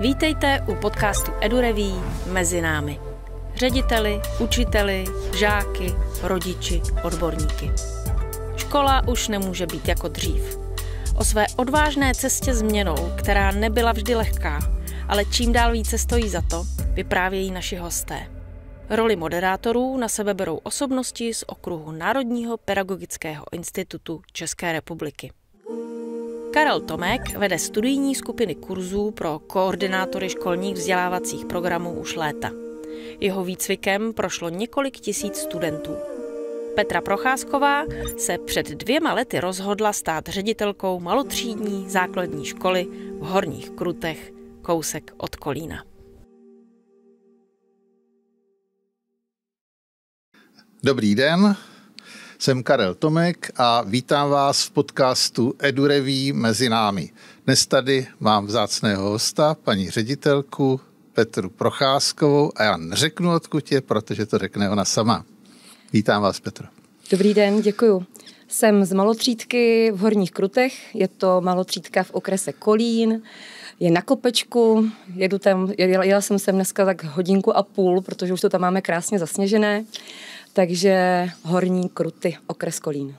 Vítejte u podcastu Edureví Mezi námi. Řediteli, učiteli, žáky, rodiči, odborníky. Škola už nemůže být jako dřív. O své odvážné cestě změnou, která nebyla vždy lehká, ale čím dál více stojí za to, vyprávějí naši hosté. Roli moderátorů na sebe berou osobnosti z okruhu Národního pedagogického institutu České republiky. Karel Tomek vede studijní skupiny kurzů pro koordinátory školních vzdělávacích programů už léta. Jeho výcvikem prošlo několik tisíc studentů. Petra Procházková se před dvěma lety rozhodla stát ředitelkou malotřídní základní školy v Horních Krutech, kousek od Kolína. Dobrý den, jsem Karel Tomek a vítám vás v podcastu EduReví mezi námi. Dnes tady mám vzácného hosta, paní ředitelku Petru Procházkovou a já neřeknu odkud je, protože to řekne ona sama. Vítám vás, Petro. Dobrý den, děkuju. Jsem z Malotřídky v Horních Krutech, je to Malotřídka v okrese Kolín, je na kopečku, jedu tam, jela, jela jsem sem dneska tak hodinku a půl, protože už to tam máme krásně zasněžené. Takže Horní Kruty, okres Kolín.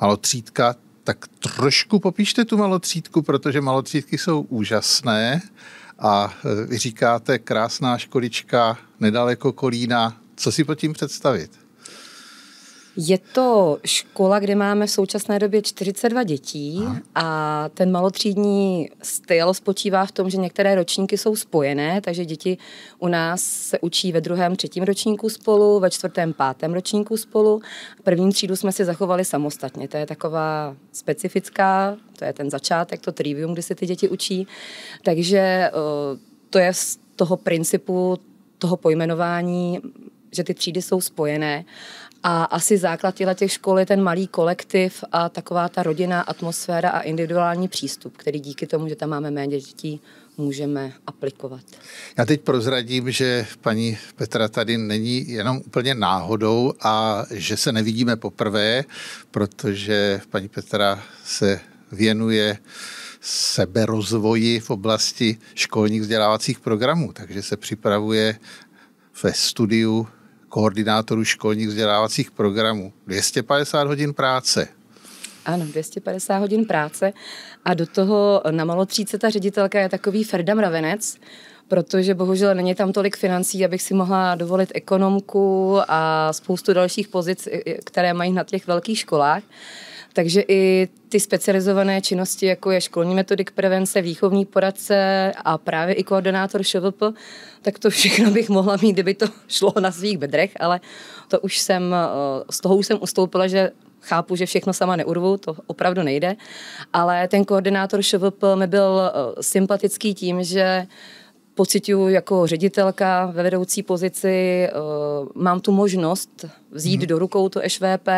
Malotřídka, tak trošku popíšte tu malotřídku, protože malotřídky jsou úžasné a e, vy říkáte krásná školička nedaleko Kolína. Co si pod tím představit? Je to škola, kde máme v současné době 42 dětí Aha. a ten malotřídní styl spočívá v tom, že některé ročníky jsou spojené, takže děti u nás se učí ve druhém, třetím ročníku spolu, ve čtvrtém, pátém ročníku spolu. První třídu jsme si zachovali samostatně, to je taková specifická, to je ten začátek, to trivium, kdy se ty děti učí. Takže eh, to je z toho principu toho pojmenování že ty třídy jsou spojené a asi základ těch škol je ten malý kolektiv a taková ta rodinná atmosféra a individuální přístup, který díky tomu, že tam máme méně dětí, můžeme aplikovat. Já teď prozradím, že paní Petra tady není jenom úplně náhodou a že se nevidíme poprvé, protože paní Petra se věnuje seberozvoji v oblasti školních vzdělávacích programů, takže se připravuje ve studiu koordinátorů školních vzdělávacích programů. 250 hodin práce. Ano, 250 hodin práce a do toho na malotříce ta ředitelka je takový Ferda Mravenec, protože bohužel není tam tolik financí, abych si mohla dovolit ekonomku a spoustu dalších pozic, které mají na těch velkých školách. Takže i ty specializované činnosti, jako je školní metodik prevence, výchovní poradce a právě i koordinátor ŠVP, tak to všechno bych mohla mít, kdyby to šlo na svých bedrech, ale to už jsem, eh, z toho už jsem ustoupila, že chápu, že všechno sama neurvu, to opravdu nejde, ale ten koordinátor ŠVP mi byl eh, sympatický tím, že pocituju jako ředitelka ve vedoucí pozici, eh, mám tu možnost vzít hmm. do rukou to ŠVP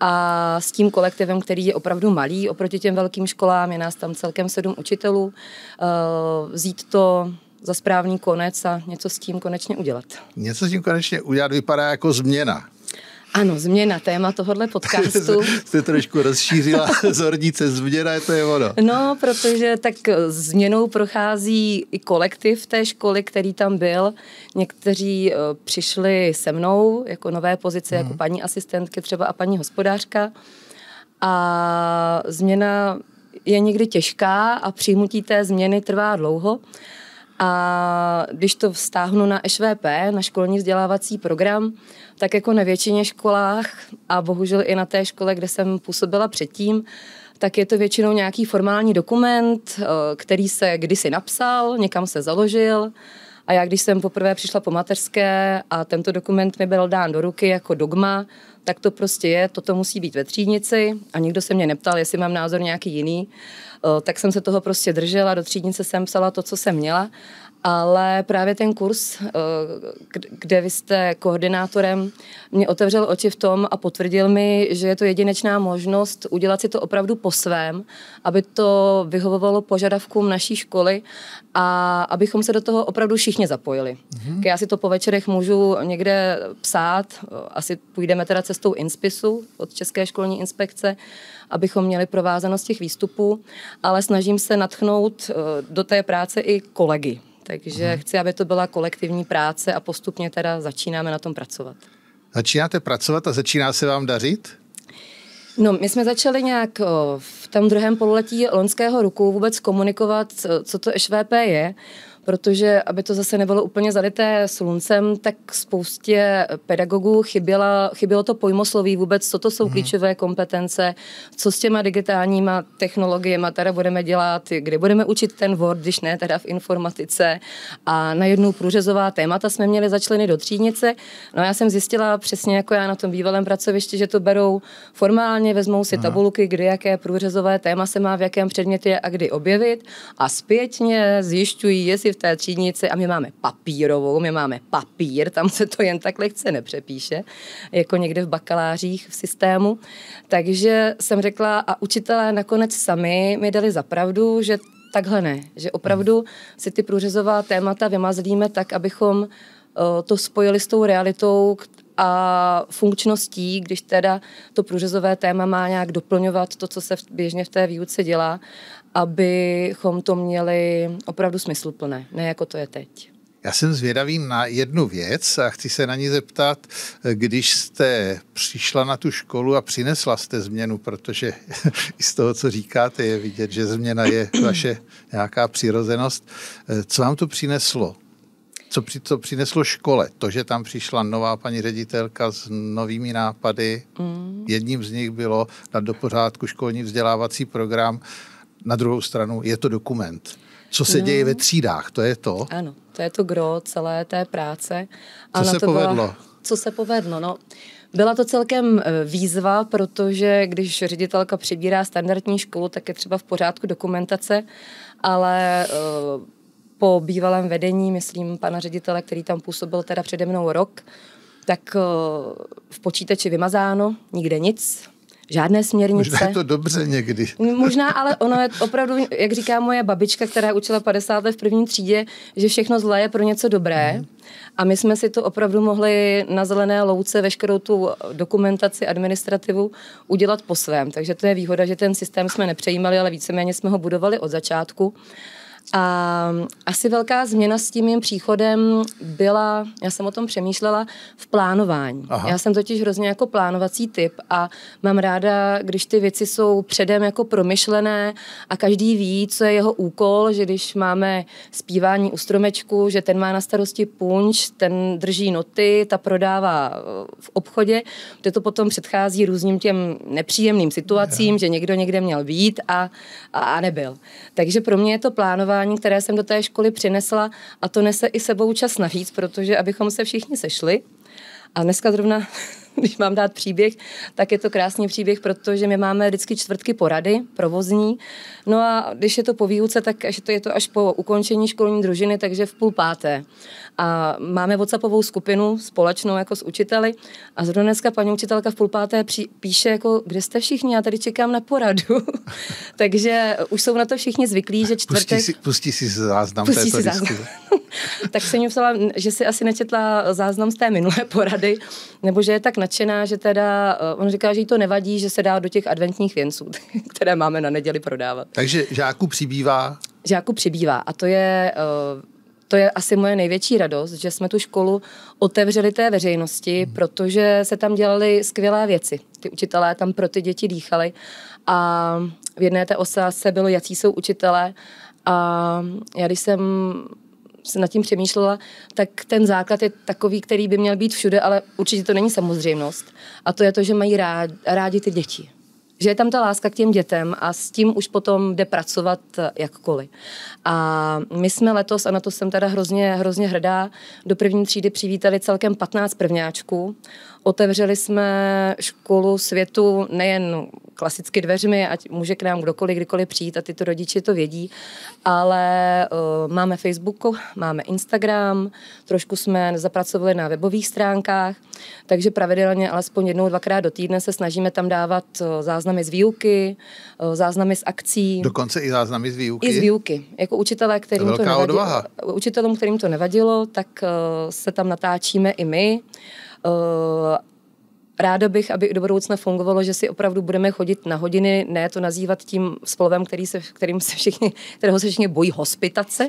a s tím kolektivem, který je opravdu malý oproti těm velkým školám, je nás tam celkem sedm učitelů, eh, vzít to za správný konec a něco s tím konečně udělat. Něco s tím konečně udělat vypadá jako změna. Ano, změna téma tohohle podcastu. Jste trošku rozšířila zornice, změna je to je ono. No, protože tak změnou prochází i kolektiv té školy, který tam byl. Někteří eh, přišli se mnou jako nové pozice, hmm. jako mhm. paní asistentky třeba a paní hospodářka. A změna je někdy těžká a přijmutí té změny trvá dlouho. A když to vztáhnu na ŠVP, na školní vzdělávací program, tak jako na většině školách a bohužel i na té škole, kde jsem působila předtím, tak je to většinou nějaký formální dokument, eh, který se kdysi napsal, někam se založil. A já, když jsem poprvé přišla po mateřské a tento dokument mi byl dán do ruky jako dogma, tak to prostě je, toto musí být ve třídnici a nikdo se mě neptal, jestli mám názor nějaký jiný, tak jsem se toho prostě držela, do třídnice jsem psala to, co jsem měla ale právě ten kurz, eh, kde vy jste koordinátorem, mě otevřel oči v tom a potvrdil mi, že je to jedinečná možnost udělat si to opravdu po svém, aby to vyhovovalo požadavkům naší školy a abychom se do toho opravdu všichni zapojili. Mhm. Já si to po večerech můžu někde psát, asi půjdeme teda cestou INSPISu od České školní inspekce, abychom měli provázanost těch výstupů, ale snažím se natchnout eh, do té práce i kolegy takže chci, aby to byla kolektivní práce a postupně teda začínáme na tom pracovat. Začínáte pracovat a začíná se vám dařit? No, my jsme začali nějak v tom druhém pololetí loňského roku vůbec komunikovat, co to ŠVP je protože aby to zase nebylo úplně zalité sluncem, tak spoustě pedagogů chyběla, chybělo to pojmosloví vůbec, co to jsou hmm. klíčové kompetence, co s těma digitálníma technologiemi teda budeme dělat, kde budeme učit ten Word, když ne teda v informatice. A na jednu průřezová témata jsme měli začleny do třídnice. No já jsem zjistila přesně jako já na tom bývalém pracovišti, že to berou formálně, vezmou si mhm. tabulky, kdy jaké průřezové téma se má v jakém předmětě a kdy objevit a zpětně zjišťují, jestli v té třídnici a my máme papírovou, my máme papír, tam se to jen tak lehce nepřepíše, jako někde v bakalářích v systému. Takže jsem řekla a učitelé nakonec sami mi dali zapravdu, že takhle ne, že opravdu si ty průřezová témata vymazlíme tak, abychom eh, to spojili s tou realitou a funkčností, když teda to průřezové téma má nějak doplňovat to, co se běžně v té výuce dělá abychom to měli opravdu smysluplné, ne jako to je teď. Já jsem zvědavý na jednu věc a chci se na ní zeptat, když jste přišla na tu školu a přinesla jste změnu, protože i z toho, co říkáte, je vidět, že změna je vaše nějaká přirozenost. Co vám to přineslo? Co, při, co přineslo škole? To, že tam přišla nová paní ředitelka s novými nápady. Mm. Jedním z nich bylo dát do pořádku školní vzdělávací program na druhou stranu je to dokument. Co se no. děje ve třídách, to je to. Ano, to je to gro celé té práce. A co se to povedlo? Byla, co se povedlo? No, byla to celkem eh, výzva, protože když ředitelka přebírá standardní školu, tak je třeba v pořádku dokumentace, ale eh, po bývalém vedení, myslím, pana ředitele, který tam působil teda přede mnou rok, tak eh, v počítači vymazáno, nikde nic, žádné směrnice. Možná je to dobře někdy. Možná, ale ono je opravdu, jak říká moje babička, která učila 50 let v první třídě, že všechno zlé je pro něco dobré. Mm. A my jsme si to opravdu mohli na zelené louce veškerou tu dokumentaci, administrativu udělat po svém. Takže to je výhoda, že ten systém jsme nepřejímali, ale víceméně jsme ho budovali od začátku. A mm, asi velká změna s tím mým příchodem byla, já jsem o tom přemýšlela, v plánování. Aha. Já jsem totiž hrozně jako plánovací typ a mám ráda, když ty věci jsou předem jako promyšlené a každý ví, co je jeho úkol, že když máme zpívání u stromečku, že ten má na starosti punč, ten drží noty, ta prodává eh, v obchodě, kde to potom předchází různým těm nepříjemným situacím, yeah. že někdo někde měl být a, a, a nebyl. Takže pro mě je to plánování vzdělání, které jsem do té školy přinesla a to nese i sebou čas navíc, protože abychom se všichni sešli, a dneska zrovna když mám dát příběh, tak je to krásný příběh, protože my máme vždycky čtvrtky porady, provozní. No a když je to po výuce, tak je to až po ukončení školní družiny, takže v půl páté. A máme WhatsAppovou skupinu společnou jako s učiteli a zrovna dneska paní učitelka v půl páté pří, píše jako, kde jste všichni, já tady čekám na poradu. takže už jsou na to všichni zvyklí, že čtvrtek... Pustí si, pustí si záznam pustí této si záznam. tak jsem psala, že si asi nečetla záznam z té minulé porady, nebo že je tak nadšená, že teda, eh, on říká, že jí to nevadí, že se dá do těch adventních věnců, které máme na neděli prodávat. Takže žáků přibývá? Žáků přibývá a to je eh, to je asi moje největší radost, že jsme tu školu otevřeli té veřejnosti, hmm. protože se tam dělaly skvělé věci. Ty učitelé tam pro ty děti dýchali a v jedné té osáze bylo, jaký jsou učitelé. A já když jsem se nad tím přemýšlela, tak ten základ je takový, který by měl být všude, ale určitě to není samozřejmost. A to je to, že mají rád, rádi ty děti. Že je tam ta láska k těm dětem a s tím už potom jde pracovat eh, jakkoliv. A my jsme letos, a na to jsem teda hrozně, hrozně hrdá, do první třídy přivítali celkem 15 prvňáčků Otevřeli jsme školu světu nejen klasicky dveřmi, ať může k nám kdokoliv, kdykoliv přijít a tyto rodiče to vědí, ale uh, máme Facebooku, máme Instagram, trošku jsme zapracovali na webových stránkách, takže pravidelně alespoň jednou, dvakrát do týdne se snažíme tam dávat uh, záznamy z výuky, uh, záznamy z akcí. Dokonce i záznamy z výuky? I z výuky. Jako učitelé, kterým to, to nevadilo, odvaha. učitelům, kterým to nevadilo, tak uh, se tam natáčíme i my. Uh, Eh, ráda bych, aby do budoucna fungovalo, že si opravdu budeme chodit na hodiny, ne to nazývat tím slovem, který se, kterým se všichni, kterého se všichni bojí hospitace,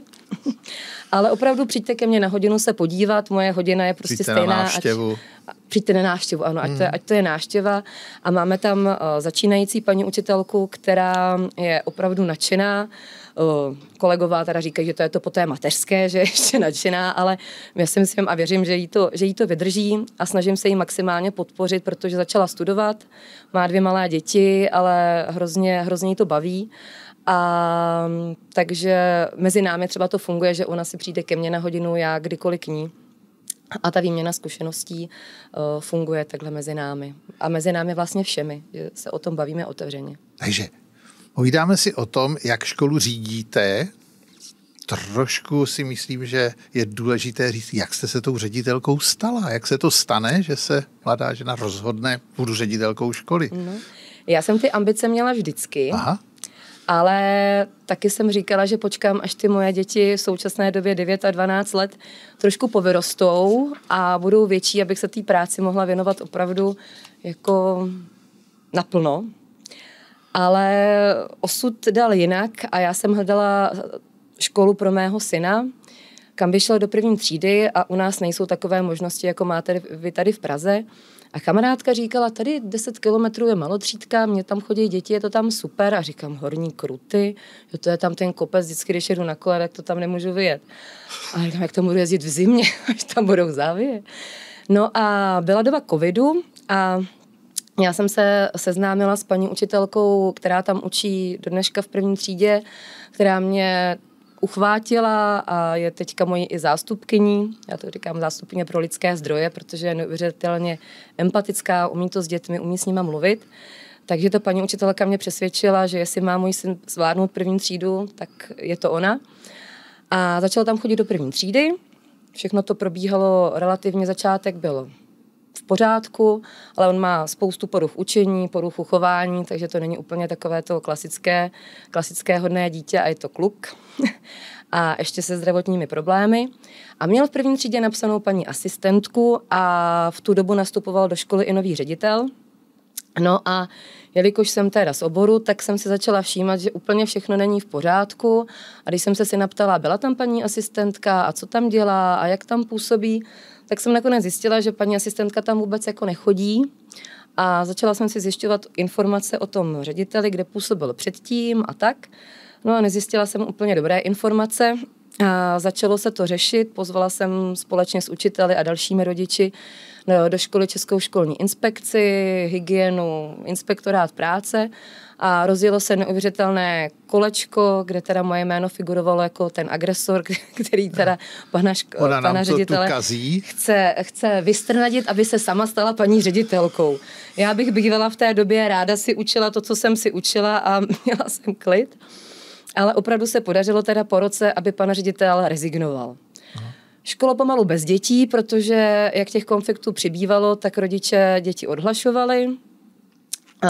ale opravdu přijďte ke mně na hodinu se podívat, moje hodina je prostě přijďte stejná. Na návštěvu. Ať, přijďte na návštěvu, ano, ať, to je, hmm. ať to je návštěva. A máme tam uh, začínající paní učitelku, která je opravdu nadšená. Uh, Kolegová teda říkají, že to je to po té mateřské, že je ještě nadšená, ale já si myslím a věřím, že jí, to, že jí to vydrží a snažím se jí maximálně podpořit, protože začala studovat, má dvě malé děti, ale hrozně, hrozně jí to baví a takže mezi námi třeba to funguje, že ona si přijde ke mně na hodinu, já kdykoliv k ní. A ta výměna zkušeností uh, funguje takhle mezi námi. A mezi námi vlastně všemi, že se o tom bavíme otevřeně. Takže Povídáme si o tom, jak školu řídíte. Trošku si myslím, že je důležité říct, jak jste se tou ředitelkou stala. Jak se to stane, že se mladá žena rozhodne, budu ředitelkou školy. No. Já jsem ty ambice měla vždycky. Aha. Ale taky jsem říkala, že počkám, až ty moje děti v současné době 9 a 12 let trošku povyrostou a budou větší, abych se té práci mohla věnovat opravdu jako naplno. Ale osud dal jinak a já jsem hledala školu pro mého syna, kam by šel do první třídy a u nás nejsou takové možnosti, jako máte vy tady v Praze. A kamarádka říkala, tady 10 kilometrů je malotřídka, mě tam chodí děti, je to tam super. A říkám, horní kruty, jo, to je tam ten kopec, vždycky, když jedu na kole, tak to tam nemůžu vyjet. A říkám, jak tam budu jezdit v zimě, až tam budou závěje. No a byla doba covidu a já jsem se seznámila s paní učitelkou, která tam učí do dneška v první třídě, která mě uchvátila a je teďka mojí i zástupkyní. Já to říkám zástupkyně pro lidské zdroje, protože je neuvěřitelně empatická, umí to s dětmi, umí s nima mluvit. Takže ta paní učitelka mě přesvědčila, že jestli má můj syn zvládnout první třídu, tak je to ona. A začala tam chodit do první třídy. Všechno to probíhalo relativně, začátek bylo v pořádku, ale on má spoustu poruch učení, poruch chování, takže to není úplně takové to klasické, klasické hodné dítě a je to kluk. a ještě se zdravotními problémy. A měl v první třídě napsanou paní asistentku a v tu dobu nastupoval do školy i nový ředitel. No a jelikož jsem teda z oboru, tak jsem si začala všímat, že úplně všechno není v pořádku. A když jsem se si naptala, byla tam paní asistentka a co tam dělá a jak tam působí, tak jsem nakonec zjistila, že paní asistentka tam vůbec jako nechodí a začala jsem si zjišťovat informace o tom řediteli, kde působil předtím a tak. No a nezjistila jsem úplně dobré informace, a začalo se to řešit, pozvala jsem společně s učiteli a dalšími rodiči e, do školy Českou školní inspekci, hygienu, inspektorát práce a rozjelo se neuvěřitelné kolečko, kde teda moje jméno figurovalo jako ten agresor, který teda pana, ško- Ona pana ředitele chce, chce vystrnadit, aby se sama stala paní ředitelkou. Já bych bývala v té době ráda si učila to, co jsem si učila a měla jsem klid. Ale opravdu se podařilo teda po roce, aby pan ředitel rezignoval. Škola pomalu bez dětí, protože jak těch konfliktů přibývalo, tak rodiče děti odhlašovali. Eh,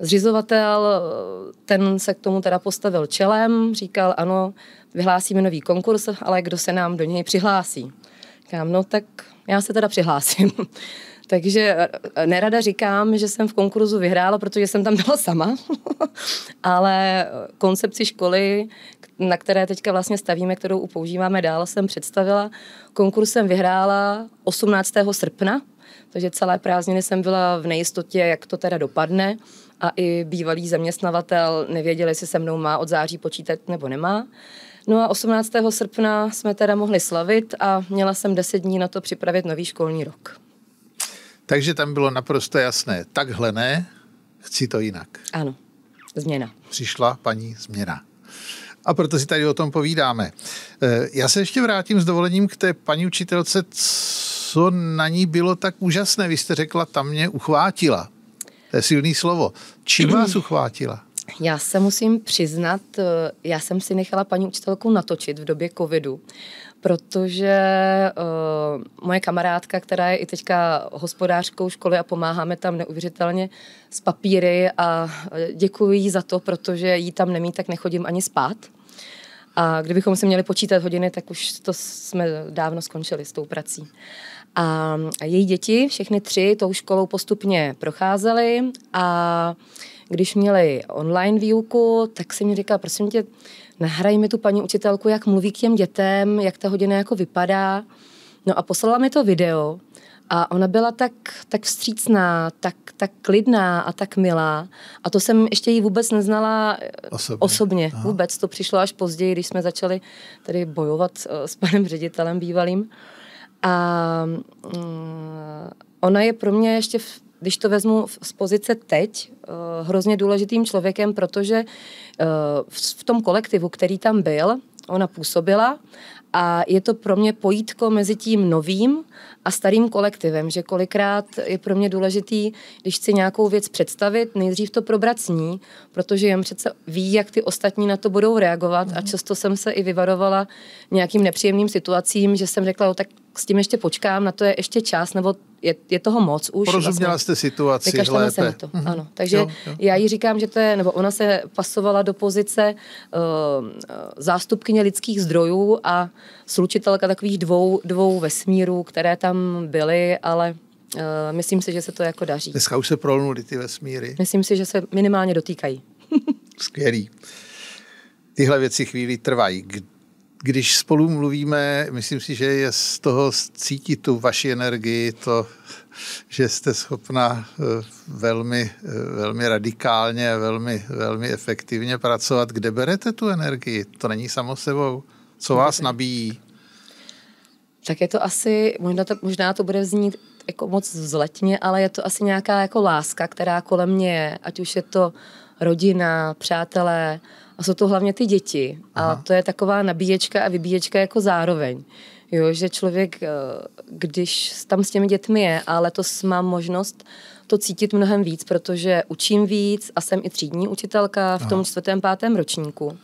zřizovatel, eh, ten se k tomu teda postavil čelem, říkal, ano, vyhlásíme nový konkurs, ale kdo se nám do něj přihlásí? Říkám, no tak já se teda přihlásím. Takže e, e, nerada říkám, že jsem v konkurzu vyhrála, protože jsem tam byla sama, ale e, koncepci školy, na které teďka vlastně stavíme, kterou používáme dál, jsem představila. Konkurs jsem vyhrála 18. srpna, takže celé prázdniny jsem byla v nejistotě, jak to teda dopadne a i bývalý zaměstnavatel nevěděl, jestli se mnou má od září počítat nebo nemá. No a 18. srpna jsme teda mohli slavit a měla jsem 10 dní na to připravit nový školní rok. Takže tam bylo naprosto jasné, takhle ne, chci to jinak. Ano, změna. Přišla paní změna. A proto si tady o tom povídáme. E, já se ještě vrátím s dovolením k té paní učitelce, co na ní bylo tak úžasné. Vy jste řekla, tam mě uchvátila. To je silný slovo. Čím vás uchvátila? Já se musím přiznat, e, já jsem si nechala paní učitelku natočit v době covidu protože uh, moje kamarádka, která je i teďka hospodářkou školy a pomáháme tam neuvěřitelně s papíry a eh, děkuji jí za to, protože jí tam nemí, tak nechodím ani spát. A kdybychom si měli počítat hodiny, tak už to jsme dávno skončili s tou prací. A její děti, všechny tři, tou školou postupně procházely a když měli online výuku, tak se mi říkala, prosím tě, nahraj mi tu paní učitelku, jak mluví k těm dětem, jak ta hodina jako vypadá. No a poslala mi to video a ona byla tak, tak vstřícná, tak, tak klidná a tak milá. A to jsem ještě jí vůbec neznala eh, osobně. osobně. Vůbec to přišlo až později, když jsme začali tady bojovat eh, s panem ředitelem bývalým. A mm, ona je pro mě ještě v když to vezmu z pozice teď, eh, hrozně důležitým člověkem, protože eh, v tom kolektivu, který tam byl, ona působila a je to pro mě pojítko mezi tím novým a starým kolektivem, že kolikrát je pro mě důležitý, když chci nějakou věc představit, nejdřív to probrat s ní, protože jen přece ví, jak ty ostatní na to budou reagovat a mhm. často jsem se i vyvarovala nějakým nepříjemným situacím, že jsem řekla, o, tak s tím ještě počkám, na to je ještě čas, nebo je, je toho moc už. Vlastně. Porozuměla vlastně. jste situaci lépe. Se na to, mm-hmm. ano. Takže jo, jo. já jí říkám, že to je, nebo ona se pasovala do pozice uh, zástupkyně lidských zdrojů a slučitelka takových dvou, dvou vesmírů, které tam byly, ale uh, myslím si, že se to jako daří. Dneska už se prolnuly ty vesmíry. Myslím si, že se minimálně dotýkají. Skvělý. Tyhle věci chvíli trvají. Když spolu mluvíme, myslím si, že je z toho cítit tu vaši energii, to, že jste schopna eh, velmi, eh, velmi radikálně, velmi, velmi efektivně pracovat. Kde berete tu energii? To není samo sebou. Co vás nabíjí? Tak je to asi, možná to, možná to bude vznít jako moc vzletně, ale je to asi nějaká jako láska, která kolem mě je, ať už je to rodina, přátelé, a jsou to hlavně ty děti. Aha. A to je taková nabíječka a vybíječka jako zároveň. Jo, že člověk, eh, když tam s těmi dětmi je, a letos mám možnost to cítit mnohem víc, protože učím víc a jsem i třídní učitelka v tom Aha. čtvrtém, pátém ročníku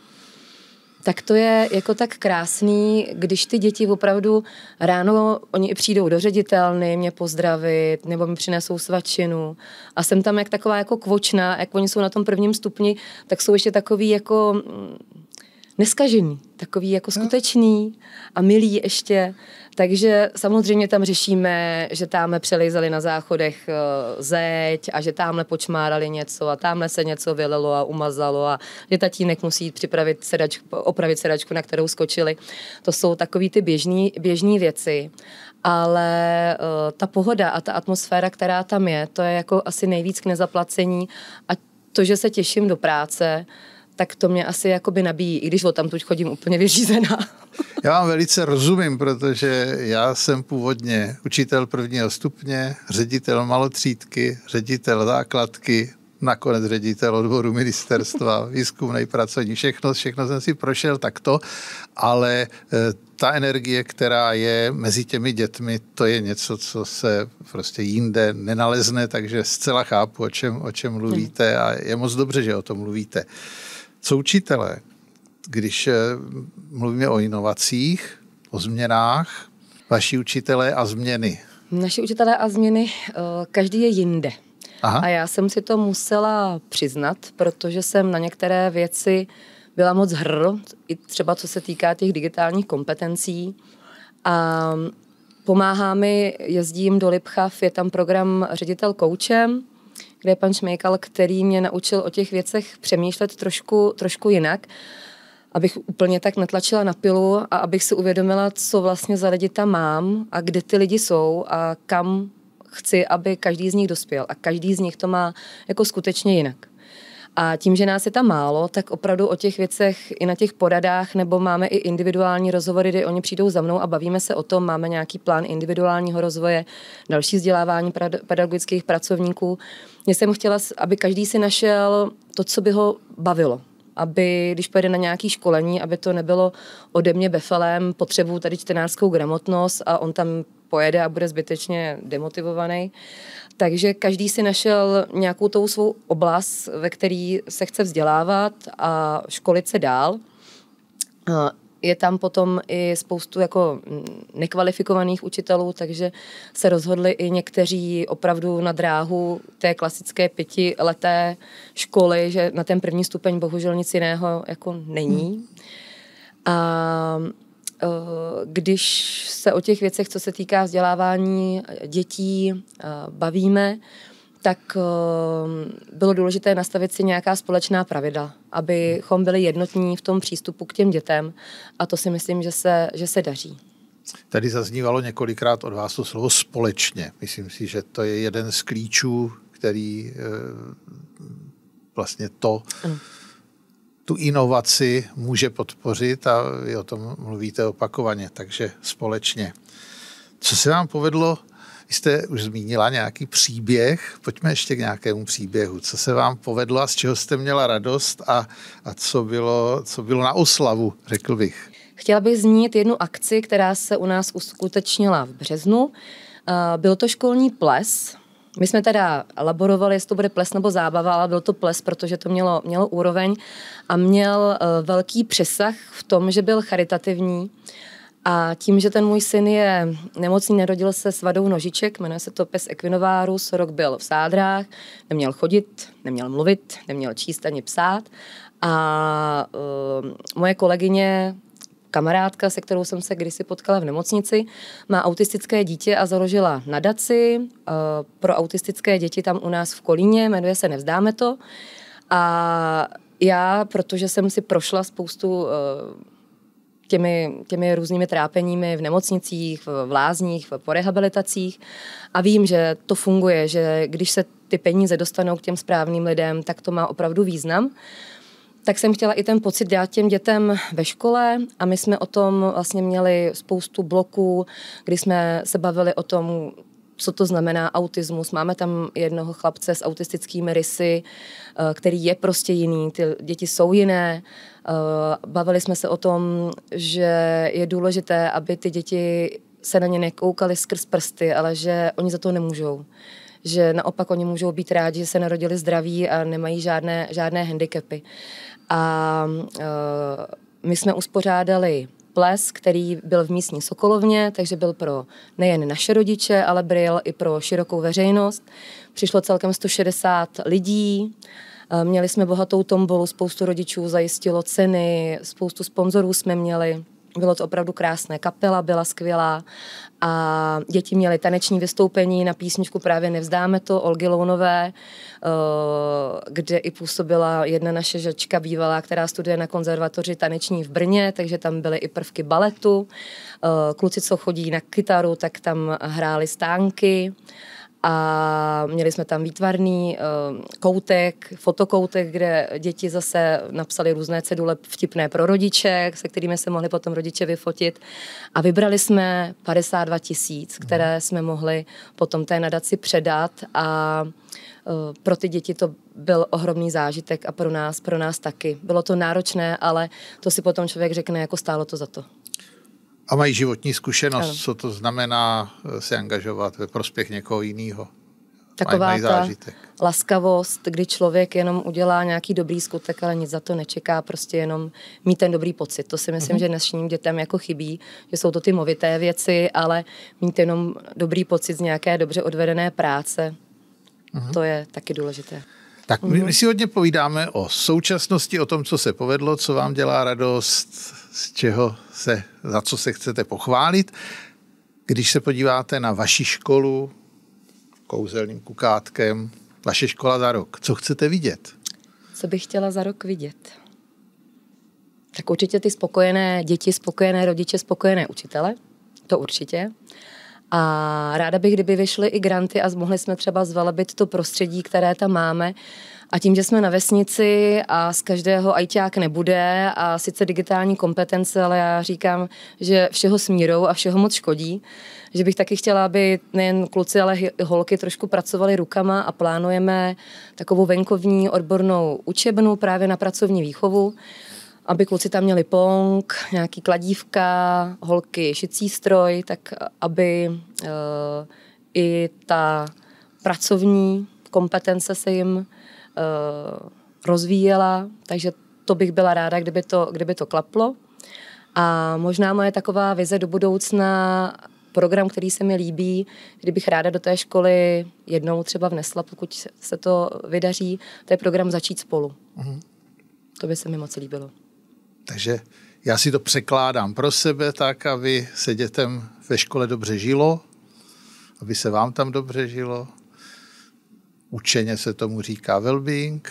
tak to je jako tak krásný, když ty děti opravdu ráno, oni i přijdou do ředitelny mě pozdravit, nebo mi přinesou svačinu a jsem tam jak taková jako kvočná, jak oni jsou na tom prvním stupni, tak jsou ještě takový jako mm, neskažený, takový jako no. skutečný a milý ještě. Takže samozřejmě tam řešíme, že tamhle přelejzali na záchodech eh, zeď a že tamhle počmárali něco a tamhle se něco vylelo a umazalo a že tatínek musí připravit sedačku, opravit sedačku, na kterou skočili. To jsou takový ty běžné věci ale uh, ta pohoda a ta atmosféra, která tam je, to je jako asi nejvíc k nezaplacení a to, že se těším do práce, tak to mě asi jakoby nabíjí, i když odtamtud chodím úplně vyřízená. Já vám velice rozumím, protože já jsem původně učitel prvního stupně, ředitel malotřídky, ředitel základky, nakonec ředitel odboru ministerstva, výzkumnej pracovní, všechno, všechno jsem si prošel takto, ale eh, ta energie, která je mezi těmi dětmi, to je něco, co se prostě jinde nenalezne, takže zcela chápu, o čem, o čem mluvíte hmm. a je moc dobře, že o tom mluvíte. Co učitele? Když eh, mluvíme o inovacích, o změnách, vaši učitelé a změny. Naši učitelé a změny, eh, každý je jinde. Aha. A já jsem si to musela přiznat, protože jsem na některé věci byla moc hr, i třeba co se týká těch digitálních kompetencí. A pomáhá mi, jezdím do Lipchav, je tam program ředitel koučem, kde je pan Šmejkal, který mě naučil o těch věcech přemýšlet trošku, trošku jinak, abych úplně tak netlačila na pilu a abych si uvědomila, co vlastně za lidi tam mám a kde ty lidi jsou a kam chci, aby každý z nich dospěl. A každý z nich to má jako skutečně jinak. A tím, že nás je tam málo, tak opravdu o těch věcech i na těch poradách, nebo máme i individuální rozhovory, kdy oni přijdou za mnou a bavíme se o tom, máme nějaký plán individuálního rozvoje, další vzdělávání pedagogických pracovníků. Mně jsem chtěla, aby každý si našel to, co by ho bavilo aby když pojede na nějaké školení, aby to nebylo ode mě befelem, potřebu tady čtenářskou gramotnost a on tam pojede a bude zbytečně demotivovaný. Takže každý si našel nějakou tou svou oblast, ve který se chce vzdělávat a školit se dál je tam potom i spoustu jako mm, nekvalifikovaných učitelů, takže se rozhodli i někteří opravdu na dráhu té klasické pětileté školy, že na ten první stupeň bohužel nic jiného jako není. Hmm. A e, když se o těch věcech, co se týká vzdělávání dětí, e, bavíme, tak ehm, bylo důležité nastavit si nějaká společná pravidla, abychom byli jednotní v tom přístupu k těm dětem a to si myslím, že se, že se daří. Tady zaznívalo několikrát od vás to slovo společně. Myslím si, že to je jeden z klíčů, který ehm, vlastně to, tu inovaci může podpořit a vy o tom mluvíte opakovaně, takže společně. Co se vám povedlo vy jste už zmínila nějaký příběh, pojďme ještě k nějakému příběhu. Co se vám povedlo a z čeho jste měla radost a, a co, bylo, co bylo na oslavu, řekl bych. Chtěla bych zmínit jednu akci, která se u nás uskutečnila v březnu. Uh, byl to školní ples. My jsme teda laborovali, jestli to bude ples nebo zábava, ale byl to ples, protože to mělo, mělo úroveň a měl uh, velký přesah v tom, že byl charitativní a tím, že ten můj syn je nemocný, narodil se s vadou nožiček, jmenuje se to pes Equinovarus, rok byl v sádrách, neměl chodit, neměl mluvit, neměl číst ani psát. A uh, moje kolegyně kamarádka, se kterou jsem se kdysi potkala v nemocnici, má autistické dítě a založila nadaci uh, pro autistické děti tam u nás v Kolíně, jmenuje se Nevzdáme to. A já, protože jsem si prošla spoustu uh, těmi, těmi různými trápeními v nemocnicích, v lázních, po rehabilitacích a vím, že to funguje, že když se ty peníze dostanou k těm správným lidem, tak to má opravdu význam tak jsem chtěla i ten pocit dát těm dětem ve škole a my jsme o tom vlastně měli spoustu bloků, kdy jsme se bavili o tom, co to znamená autismus. Máme tam jednoho chlapce s autistickými rysy, eh, který je prostě jiný, ty děti jsou jiné. Eh, bavili jsme se o tom, že je důležité, aby ty děti se na ně nekoukaly skrz prsty, ale že oni za to nemůžou že naopak oni můžou být rádi, že se narodili zdraví a nemají žádné, žádné handicapy. A uh, my jsme uspořádali ples, který byl v místní Sokolovně, takže byl pro nejen naše rodiče, ale byl i pro širokou veřejnost. Přišlo celkem 160 lidí, eh, měli jsme bohatou tombolu, spoustu rodičů zajistilo ceny, spoustu sponzorů jsme měli. Bylo to opravdu krásné. Kapela byla skvělá a děti měly taneční vystoupení na písničku právě Nevzdáme to, Olgy Lounové, eh, kde i působila jedna naše žačka bývalá, která studuje na konzervatoři taneční v Brně, takže tam byly i prvky baletu. Eh, kluci, co chodí na kytaru, tak tam hráli stánky a měli jsme tam výtvarný eh, koutek, fotokoutek, kde děti zase napsali různé cedule vtipné pro rodiče, se kterými se mohli potom rodiče vyfotit. A vybrali jsme 52 tisíc, které mhm. jsme mohli potom té nadaci předat a eh, pro ty děti to byl ohromný zážitek a pro nás, pro nás taky. Bylo to náročné, ale to si potom člověk řekne, jako stálo to za to. A mají životní zkušenost, ano. co to znamená eh, se angažovat ve prospěch někoho jiného. Taková mají, mají zážitek. ta laskavost, kdy člověk jenom udělá nějaký dobrý skutek, ale nic za to nečeká, prostě jenom mít ten dobrý pocit. To si myslím, mm-hmm. že dnešním dětem jako chybí, že jsou to ty movité věci, ale mít jenom dobrý pocit z nějaké dobře odvedené práce, mm-hmm. to je taky důležité. Tak my, my si hodně povídáme o současnosti, o tom, co se povedlo, co vám dělá radost, z čeho se, za co se chcete pochválit. Když se podíváte na vaši školu kouzelným kukátkem, vaše škola za rok, co chcete vidět? Co bych chtěla za rok vidět? Tak určitě ty spokojené děti, spokojené rodiče, spokojené učitele, to určitě. A ráda bych, kdyby vyšly i granty a mohli jsme třeba zvelebit to prostředí, které tam máme. A tím, že jsme na vesnici a z každého ajťák nebude a sice digitální kompetence, ale já říkám, že všeho smírou a všeho moc škodí, že bych taky chtěla, aby nejen kluci, ale i holky trošku pracovali rukama a plánujeme takovou venkovní odbornou učebnu právě na pracovní výchovu aby kluci tam měli pong, nějaký kladívka, holky šicí stroj, tak eh, aby uh, i ta pracovní kompetence se jim uh, rozvíjela, takže to bych byla ráda, kdyby to, kdyby to klaplo. A možná moje taková vize do budoucna, program, který se mi líbí, kdybych ráda do té školy jednou třeba vnesla, pokud se to vydaří, to je program Začít spolu. Uh-huh. To by se mi moc líbilo. Takže já si to překládám pro sebe tak, aby se dětem ve škole dobře žilo, aby se vám tam dobře žilo. Učeně se tomu říká well-being.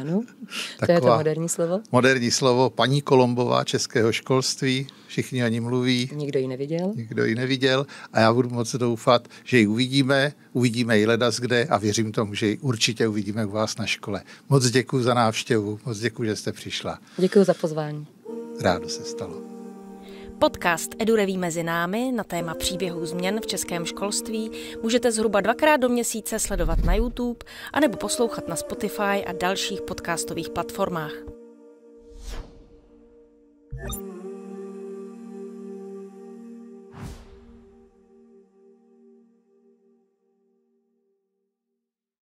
Ano, to je to moderní slovo. Moderní slovo, paní Kolombová českého školství, všichni ani mluví. Nikdo ji neviděl. Nikdo ji neviděl a já budu moc doufat, že ji uvidíme, uvidíme ji ledas kde a věřím tomu, že ji určitě uvidíme u vás na škole. Moc děkuji za návštěvu, moc děkuji, že jste přišla. Děkuji za pozvání. Rádo se stalo. Podcast Edureví mezi námi na téma příběhů změn v českém školství můžete zhruba dvakrát do měsíce sledovat na YouTube anebo poslouchat na Spotify a dalších podcastových platformách.